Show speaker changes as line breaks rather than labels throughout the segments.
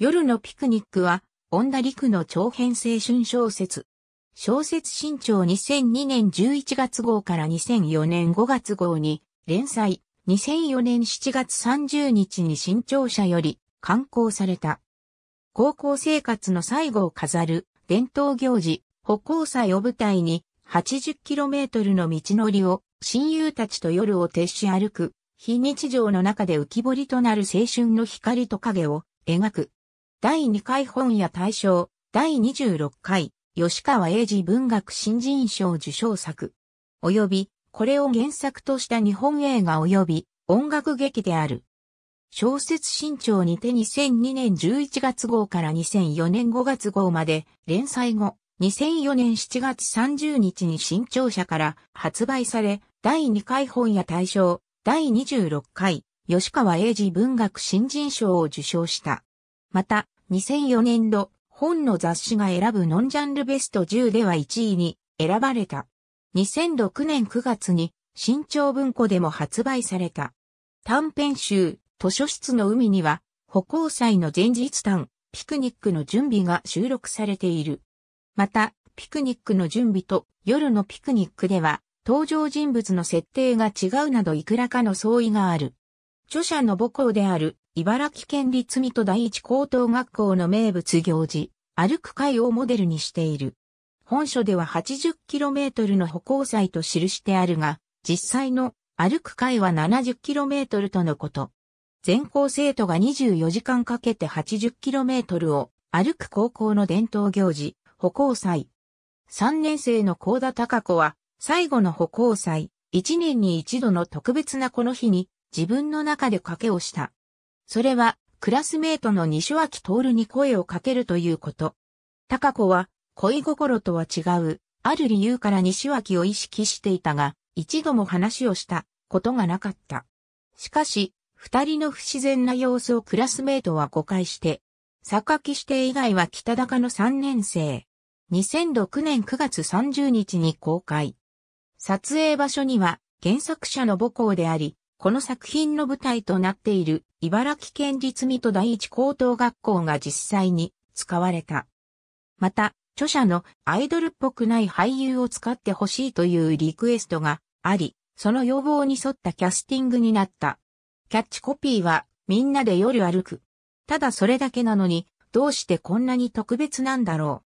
夜のピクニックは、恩田陸の長編青春小説。小説新潮2002年11月号から2004年5月号に、連載、2004年7月30日に新潮社より、刊行された。高校生活の最後を飾る、伝統行事、歩行祭を舞台に、80km の道のりを、親友たちと夜を徹し歩く、非日常の中で浮き彫りとなる青春の光と影を、描く。第2回本屋大賞、第26回、吉川英治文学新人賞受賞作。および、これを原作とした日本映画及び、音楽劇である。小説新潮にて2002年11月号から2004年5月号まで連載後、2004年7月30日に新潮社から発売され、第2回本屋大賞、第26回、吉川英治文学新人賞を受賞した。また、2004年度、本の雑誌が選ぶノンジャンルベスト10では1位に選ばれた。2006年9月に新潮文庫でも発売された。短編集、図書室の海には、歩行祭の前日短、ピクニックの準備が収録されている。また、ピクニックの準備と夜のピクニックでは、登場人物の設定が違うなどいくらかの相違がある。著者の母校である茨城県立水戸第一高等学校の名物行事、歩く会をモデルにしている。本書では 80km の歩行祭と記してあるが、実際の歩く会は 70km とのこと。全校生徒が24時間かけて 80km を歩く高校の伝統行事、歩行祭。3年生の高田隆子は、最後の歩行祭、1年に一度の特別なこの日に、自分の中で賭けをした。それは、クラスメートの西脇徹に声をかけるということ。高子は、恋心とは違う、ある理由から西脇を意識していたが、一度も話をしたことがなかった。しかし、二人の不自然な様子をクラスメートは誤解して、榊指定以外は北高の三年生。2006年9月30日に公開。撮影場所には原作者の母校であり、この作品の舞台となっている茨城県立水戸第一高等学校が実際に使われた。また、著者のアイドルっぽくない俳優を使ってほしいというリクエストがあり、その要望に沿ったキャスティングになった。キャッチコピーは、みんなで夜歩く。ただそれだけなのに、どうしてこんなに特別なんだろ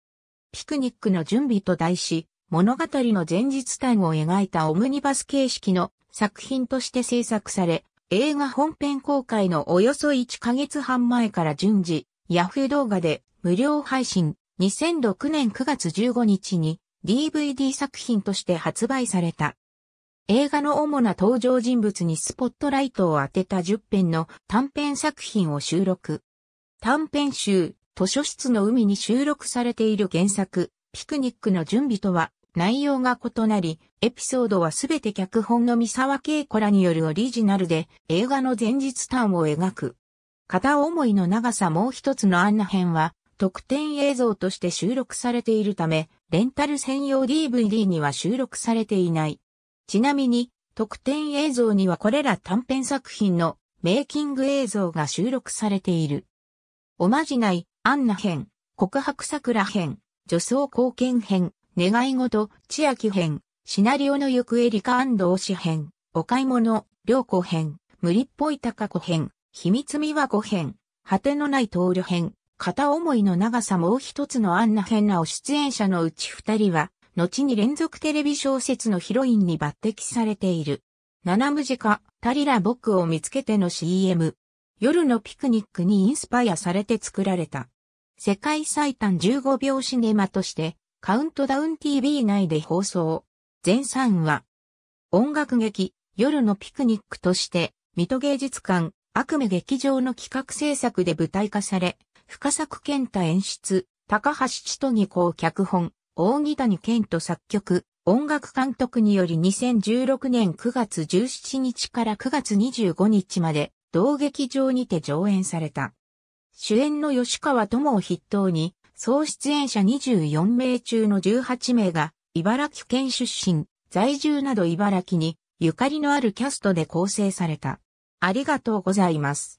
う。ピクニックの準備と題し、物語の前日譚を描いたオムニバス形式の作品として制作され、映画本編公開のおよそ1ヶ月半前から順次、ヤフー動画で無料配信、2006年9月15日に DVD 作品として発売された。映画の主な登場人物にスポットライトを当てた10編の短編作品を収録。短編集、図書室の海に収録されている原作、ピクニックの準備とは内容が異なり、エピソードはすべて脚本の三沢恵子らによるオリジナルで映画の前日譚を描く。片思いの長さもう一つのアンナ編は、特典映像として収録されているため、レンタル専用 DVD には収録されていない。ちなみに、特典映像にはこれら短編作品のメイキング映像が収録されている。おまじない、アンナ編、告白桜編、女装貢献編、願い事、千秋編、シナリオの行方理科藤し編、お買い物、良子編、無理っぽい高子編、秘密美和子編、果てのない棟梁編、片思いの長さもう一つのアンナ編なお出演者のうち二人は、後に連続テレビ小説のヒロインに抜擢されている。七無字か、タリラ僕を見つけての CM。夜のピクニックにインスパイアされて作られた。世界最短15秒シネマとして、カウントダウン TV 内で放送。全3話。音楽劇、夜のピクニックとして、水戸芸術館、悪夢劇場の企画制作で舞台化され、深作健太演出、高橋千都子公脚本、大木谷健人作曲、音楽監督により2016年9月17日から9月25日まで、同劇場にて上演された。主演の吉川智を筆頭に、総出演者24名中の18名が、茨城県出身、在住など茨城に、ゆかりのあるキャストで構成された。ありがとうございます。